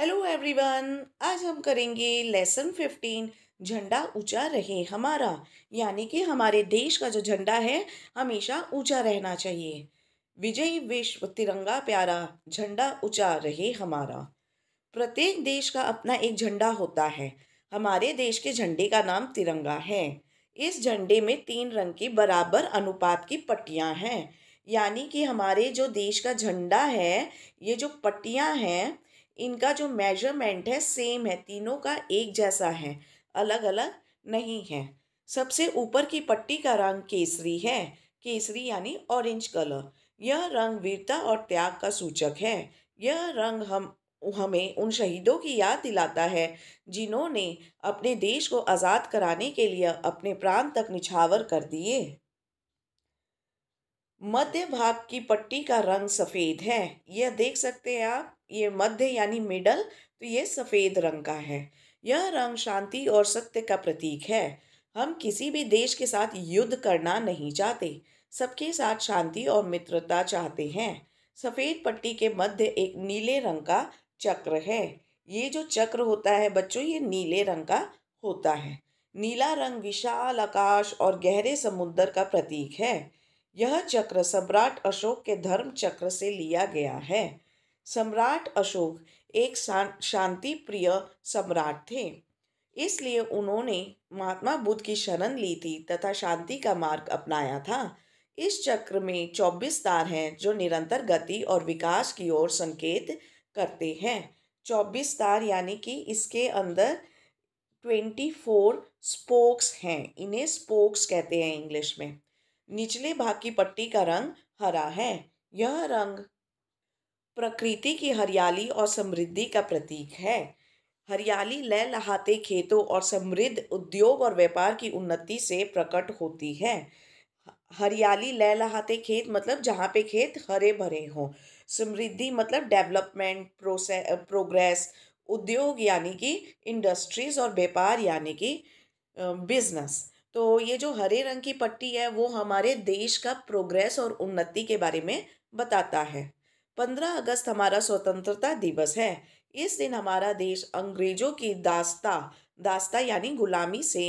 hello everyone आज हम करेंगे लेसन फिफ्टीन झंडा ऊंचा रहे हमारा यानी कि हमारे देश का जो झंडा है हमेशा ऊंचा रहना चाहिए विजय विश्व तिरंगा प्यारा झंडा ऊंचा रहे हमारा प्रत्येक देश का अपना एक झंडा होता है हमारे देश के झंडे का नाम तिरंगा है इस झंडे में तीन रंग के बराबर अनुपात की पट्टियाँ हैं यानी कि हमारे जो देश का झंडा है ये जो पट्टियाँ हैं इनका जो मेजरमेंट है सेम है तीनों का एक जैसा है अलग अलग नहीं है सबसे ऊपर की पट्टी का रंग केसरी है केसरी यानी ऑरेंज कलर यह रंग वीरता और त्याग का सूचक है यह रंग हम हमें उन शहीदों की याद दिलाता है जिन्होंने अपने देश को आज़ाद कराने के लिए अपने प्राण तक निछावर कर दिए मध्य भाग की पट्टी का रंग सफ़ेद है यह देख सकते हैं आप ये मध्य यानी मिडल तो ये सफ़ेद रंग का है यह रंग शांति और सत्य का प्रतीक है हम किसी भी देश के साथ युद्ध करना नहीं चाहते सबके साथ शांति और मित्रता चाहते हैं सफ़ेद पट्टी के मध्य एक नीले रंग का चक्र है ये जो चक्र होता है बच्चों ये नीले रंग का होता है नीला रंग विशाल आकाश और गहरे समुद्र का प्रतीक है यह चक्र सम्राट अशोक के धर्म चक्र से लिया गया है सम्राट अशोक एक शांति प्रिय सम्राट थे इसलिए उन्होंने महात्मा बुद्ध की शरण ली थी तथा शांति का मार्ग अपनाया था इस चक्र में 24 तार हैं जो निरंतर गति और विकास की ओर संकेत करते हैं 24 तार यानी कि इसके अंदर 24 स्पोक्स हैं इन्हें स्पोक्स कहते हैं इंग्लिश में निचले भाग की पट्टी का रंग हरा है यह रंग प्रकृति की हरियाली और समृद्धि का प्रतीक है हरियाली लय लहाते खेतों और समृद्ध उद्योग और व्यापार की उन्नति से प्रकट होती है हरियाली लय लहाते खेत मतलब जहाँ पे खेत हरे भरे हों समृद्धि मतलब डेवलपमेंट प्रोसे प्रोग्रेस उद्योग यानी कि इंडस्ट्रीज़ और व्यापार यानी कि बिजनेस तो ये जो हरे रंग की पट्टी है वो हमारे देश का प्रोग्रेस और उन्नति के बारे में बताता है पंद्रह अगस्त हमारा स्वतंत्रता दिवस है इस दिन हमारा देश अंग्रेजों की दास्ता दास्ता यानी गुलामी से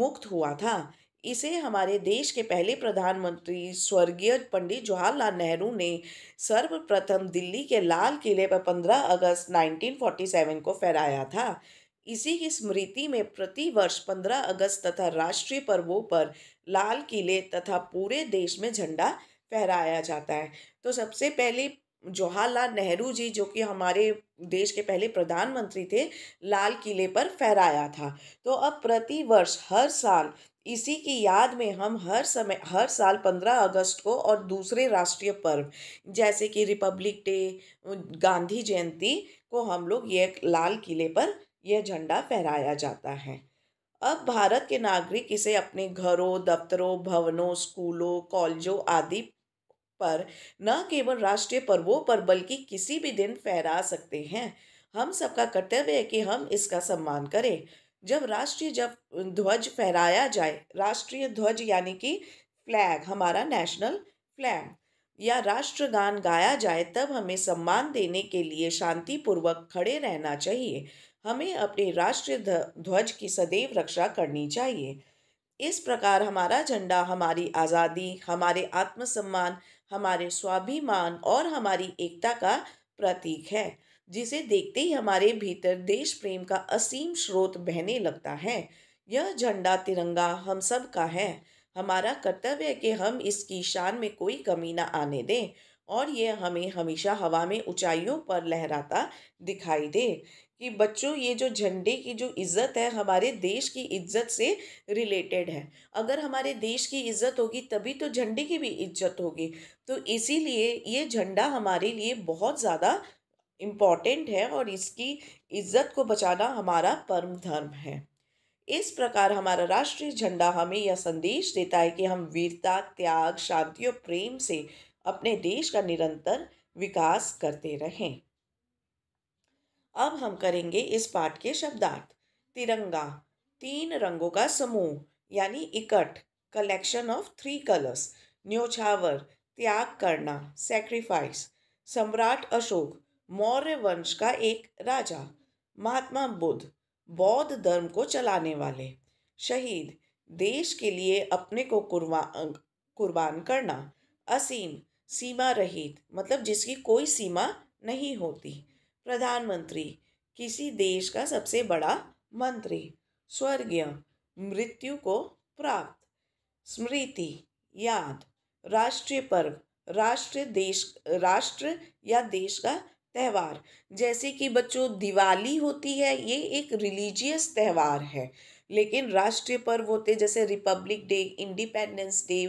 मुक्त हुआ था इसे हमारे देश के पहले प्रधानमंत्री स्वर्गीय पंडित जवाहरलाल नेहरू ने सर्वप्रथम दिल्ली के लाल किले पर 15 अगस्त 1947 को फहराया था इसी की स्मृति में प्रतिवर्ष 15 अगस्त तथा राष्ट्रीय पर्वों पर लाल किले तथा पूरे देश में झंडा फहराया जाता है तो सबसे पहले जवाहरलाल नेहरू जी जो कि हमारे देश के पहले प्रधानमंत्री थे लाल किले पर फहराया था तो अब प्रतिवर्ष हर साल इसी की याद में हम हर समय हर साल पंद्रह अगस्त को और दूसरे राष्ट्रीय पर्व जैसे कि रिपब्लिक डे गांधी जयंती को हम लोग ये लाल किले पर यह झंडा फहराया जाता है अब भारत के नागरिक इसे अपने घरों दफ्तरों भवनों स्कूलों कॉलेजों आदि पर न केवल राष्ट्रीय पर्वों पर बल्कि किसी भी दिन फहरा सकते हैं हम सबका कर्तव्य है कि हम इसका सम्मान करें जब राष्ट्रीय जब ध्वज फहराया जाए राष्ट्रीय ध्वज यानी कि फ्लैग हमारा नेशनल फ्लैग या राष्ट्रगान गाया जाए तब हमें सम्मान देने के लिए शांतिपूर्वक खड़े रहना चाहिए हमें अपने राष्ट्रीय ध्वज की सदैव रक्षा करनी चाहिए इस प्रकार हमारा झंडा हमारी आज़ादी हमारे आत्मसम्मान हमारे स्वाभिमान और हमारी एकता का प्रतीक है जिसे देखते ही हमारे भीतर देश प्रेम का असीम स्रोत बहने लगता है यह झंडा तिरंगा हम सब का है हमारा कर्तव्य है कि हम इसकी शान में कोई कमी ना आने दें और यह हमें हमेशा हवा में ऊंचाइयों पर लहराता दिखाई दे कि बच्चों ये जो झंडे की जो इज़्ज़त है हमारे देश की इज़्ज़त से रिलेटेड है अगर हमारे देश की इज़्ज़त होगी तभी तो झंडे की भी इज्जत होगी तो इसीलिए ये झंडा हमारे लिए बहुत ज़्यादा इम्पॉर्टेंट है और इसकी इज़्ज़त को बचाना हमारा परम धर्म है इस प्रकार हमारा राष्ट्रीय झंडा हमें यह संदेश देता है कि हम वीरता त्याग शांति और प्रेम से अपने देश का निरंतर विकास करते रहें अब हम करेंगे इस पाठ के शब्दार्थ तिरंगा तीन रंगों का समूह यानी इकट कलेक्शन ऑफ थ्री कलर्स न्योछावर त्याग करना सेक्रीफाइस सम्राट अशोक मौर्य वंश का एक राजा महात्मा बुद्ध बौद्ध धर्म को चलाने वाले शहीद देश के लिए अपने को अं, कुर्बान करना असीम सीमा रहित मतलब जिसकी कोई सीमा नहीं होती प्रधानमंत्री किसी देश का सबसे बड़ा मंत्री स्वर्गीय मृत्यु को प्राप्त स्मृति याद राष्ट्रीय पर्व राष्ट्र देश राष्ट्र या देश का त्यौहार जैसे कि बच्चों दिवाली होती है ये एक रिलीजियस त्यौहार है लेकिन राष्ट्रीय पर्व होते जैसे republic day independence day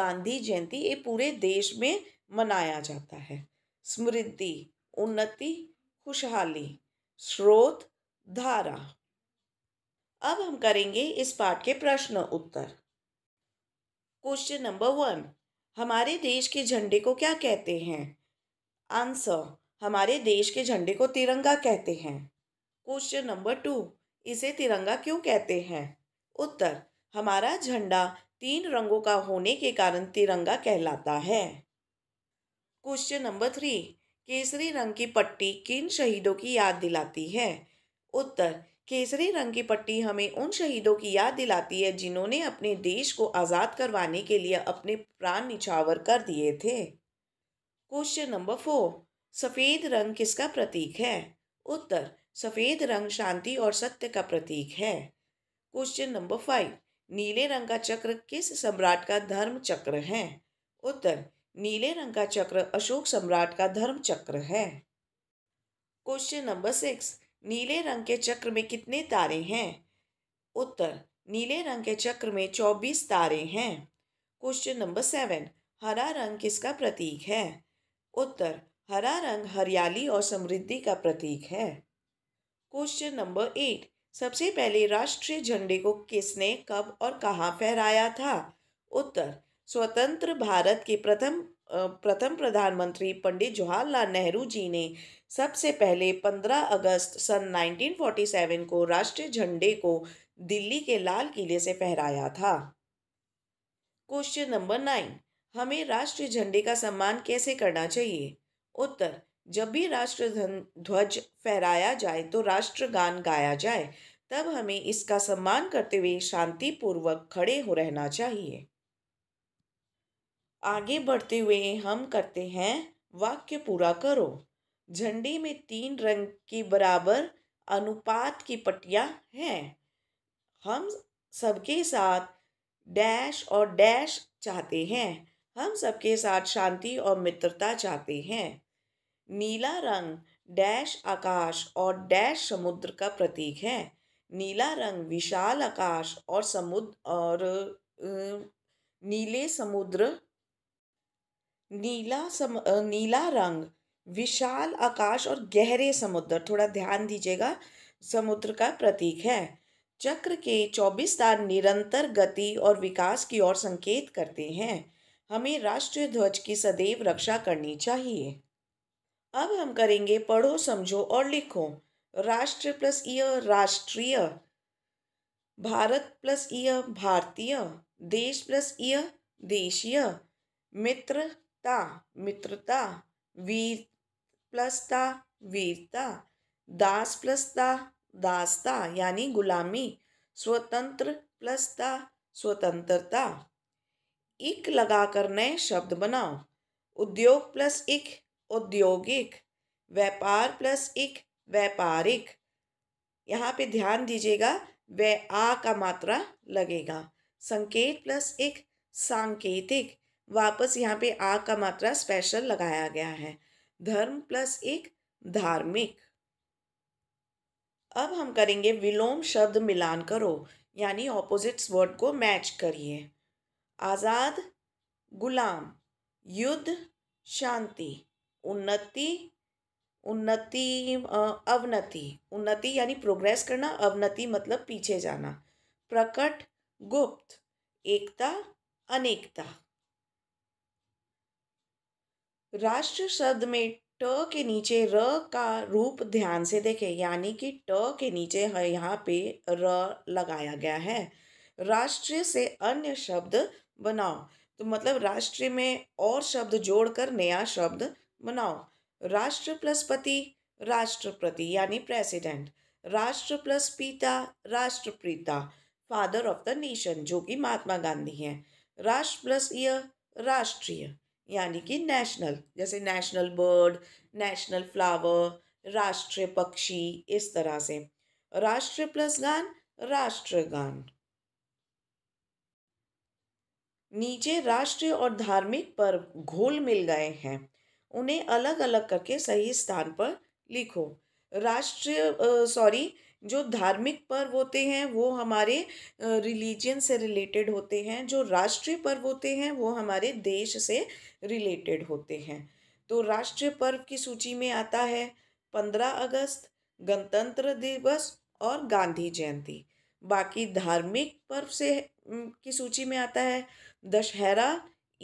Gandhi जयंती ये पूरे देश में मनाया जाता है स्मृति उन्नति खुशहाली स्रोत धारा अब हम करेंगे इस पाठ के प्रश्न उत्तर क्वेश्चन नंबर वन हमारे देश के झंडे को क्या कहते हैं आंसर हमारे देश के झंडे को तिरंगा कहते हैं क्वेश्चन नंबर टू इसे तिरंगा क्यों कहते हैं उत्तर हमारा झंडा तीन रंगों का होने के कारण तिरंगा कहलाता है क्वेश्चन नंबर थ्री केसरी रंग की पट्टी किन शहीदों की याद दिलाती है उत्तर केसरी रंग की पट्टी हमें उन शहीदों की याद दिलाती है जिन्होंने अपने देश को आज़ाद करवाने के लिए अपने प्राण निछावर कर दिए थे क्वेश्चन नंबर फोर सफ़ेद रंग किसका प्रतीक है उत्तर सफ़ेद रंग शांति और सत्य का प्रतीक है क्वेश्चन नंबर फाइव नीले रंग का चक्र किस सम्राट का धर्म चक्र है उत्तर नीले रंग का चक्र अशोक सम्राट का धर्म चक्र है क्वेश्चन नंबर सिक्स नीले रंग के चक्र में कितने तारे हैं उत्तर नीले रंग के चक्र में चौबीस तारे हैं क्वेश्चन नंबर सेवन हरा रंग किसका प्रतीक है उत्तर हरा रंग हरियाली और समृद्धि का प्रतीक है क्वेश्चन नंबर एट सबसे पहले राष्ट्रीय झंडे को किसने कब और कहाँ फहराया था उत्तर स्वतंत्र भारत के प्रथम प्रथम प्रधानमंत्री पंडित जवाहरलाल नेहरू जी ने सबसे पहले 15 अगस्त सन 1947 को राष्ट्रीय झंडे को दिल्ली के लाल किले से फहराया था क्वेश्चन नंबर नाइन हमें राष्ट्रीय झंडे का सम्मान कैसे करना चाहिए उत्तर जब भी राष्ट्र ध्वज फहराया जाए तो राष्ट्रगान गाया जाए तब हमें इसका सम्मान करते हुए शांतिपूर्वक खड़े हो रहना चाहिए आगे बढ़ते हुए हम करते हैं वाक्य पूरा करो झंडे में तीन रंग के बराबर अनुपात की पट्टियाँ हैं हम सबके साथ डैश और डैश चाहते हैं हम सबके साथ शांति और मित्रता चाहते हैं नीला रंग डैश आकाश और डैश समुद्र का प्रतीक है नीला रंग विशाल आकाश और समुद्र और नीले समुद्र नीला सम नीला रंग विशाल आकाश और गहरे समुद्र थोड़ा ध्यान दीजिएगा समुद्र का प्रतीक है चक्र के चौबीस तार निरंतर गति और विकास की ओर संकेत करते हैं हमें राष्ट्रीय ध्वज की सदैव रक्षा करनी चाहिए अब हम करेंगे पढ़ो समझो और लिखो राष्ट्र प्लस इ राष्ट्रीय भारत प्लस इ भारतीय देश प्लस इ देशीय मित्र ता मित्रता वीर प्लस ता वीरता दास प्लस ता दासता यानी गुलामी स्वतंत्र प्लस ता स्वतंत्रता इक लगाकर नए शब्द बनाओ उद्योग प्लस इक औद्योगिक व्यापार प्लस इक व्यापारिक यहाँ पे ध्यान दीजिएगा वे आ का मात्रा लगेगा संकेत प्लस एक सांकेतिक वापस यहाँ पे आ का मात्रा स्पेशल लगाया गया है धर्म प्लस एक धार्मिक अब हम करेंगे विलोम शब्द मिलान करो यानी ऑपोजिट्स वर्ड को मैच करिए आज़ाद गुलाम युद्ध शांति उन्नति उन्नति अवनति उन्नति यानी प्रोग्रेस करना अवनति मतलब पीछे जाना प्रकट गुप्त एकता अनेकता राष्ट्र शब्द में ट के नीचे र का रूप ध्यान से देखें यानी कि ट के नीचे है यहाँ पे र लगाया गया है राष्ट्र से अन्य शब्द बनाओ तो मतलब राष्ट्र में और शब्द जोड़कर नया शब्द बनाओ राष्ट्र प्लस पति राष्ट्रपति यानी प्रेसिडेंट राष्ट्र प्लस पिता राष्ट्रप्रिता फादर ऑफ द नेशन जो कि महात्मा गांधी हैं राष्ट्र प्लस य राष्ट्रीय यानी कि नेशनल जैसे नेशनल बर्ड नेशनल फ्लावर राष्ट्रीय पक्षी इस तरह से राष्ट्र प्लस गान राष्ट्रगान नीचे राष्ट्रीय और धार्मिक पर्व घोल मिल गए हैं उन्हें अलग अलग करके सही स्थान पर लिखो राष्ट्रीय सॉरी जो धार्मिक पर्व होते हैं वो हमारे रिलीजन से रिलेटेड होते हैं जो राष्ट्रीय पर्व होते हैं वो हमारे देश से रिलेटेड होते हैं तो राष्ट्रीय पर्व की सूची में आता है पंद्रह अगस्त गणतंत्र दिवस और गांधी जयंती बाकी धार्मिक पर्व से की सूची में आता है दशहरा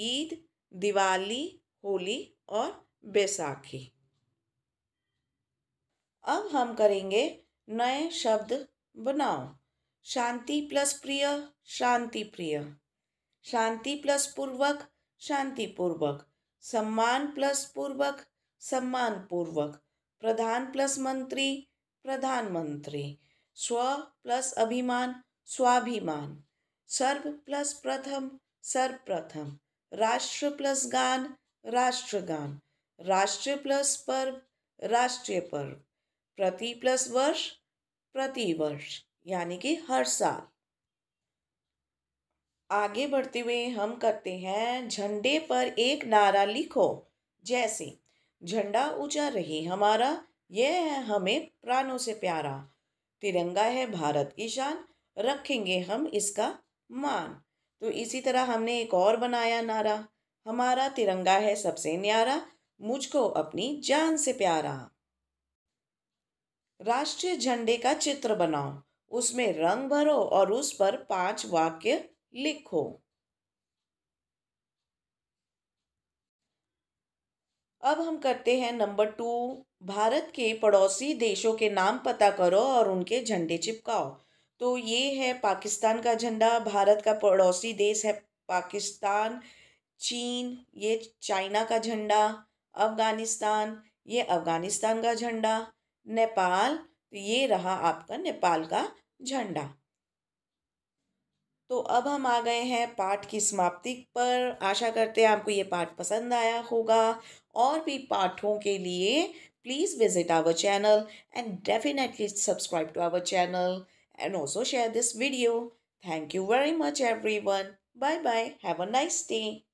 ईद दिवाली होली और बैसाखी अब हम करेंगे नए शब्द बनाओ शांति प्लस प्रिय शांति प्रिय शांति प्लस पूर्वक शांति पूर्वक सम्मान प्लस पूर्वक सम्मान पूर्वक प्रधान प्लस मंत्री प्रधानमंत्री स्व प्लस अभिमान स्वाभिमान सर्व प्लस प्रथम सर्वप्रथम राष्ट्र प्लस गान राष्ट्रगान राष्ट्र प्लस पर्व राष्ट्रीय पर्व प्रति प्लस वर्ष प्रति वर्ष यानी कि हर साल आगे बढ़ते हुए हम करते हैं झंडे पर एक नारा लिखो जैसे झंडा ऊंचा रहे हमारा यह है हमें प्राणों से प्यारा तिरंगा है भारत की शान रखेंगे हम इसका मान तो इसी तरह हमने एक और बनाया नारा हमारा तिरंगा है सबसे न्यारा मुझको अपनी जान से प्यारा राष्ट्रीय झंडे का चित्र बनाओ उसमें रंग भरो और उस पर पांच वाक्य लिखो अब हम करते हैं नंबर टू भारत के पड़ोसी देशों के नाम पता करो और उनके झंडे चिपकाओ तो ये है पाकिस्तान का झंडा भारत का पड़ोसी देश है पाकिस्तान चीन ये चाइना का झंडा अफ़गानिस्तान ये अफ़गानिस्तान का झंडा नेपाल तो ये रहा आपका नेपाल का झंडा तो अब हम आ गए हैं पाठ की समाप्ति पर आशा करते हैं आपको ये पाठ पसंद आया होगा और भी पाठों के लिए please visit our channel and definitely subscribe to our channel and also share this video thank you very much every one bye bye have a nice day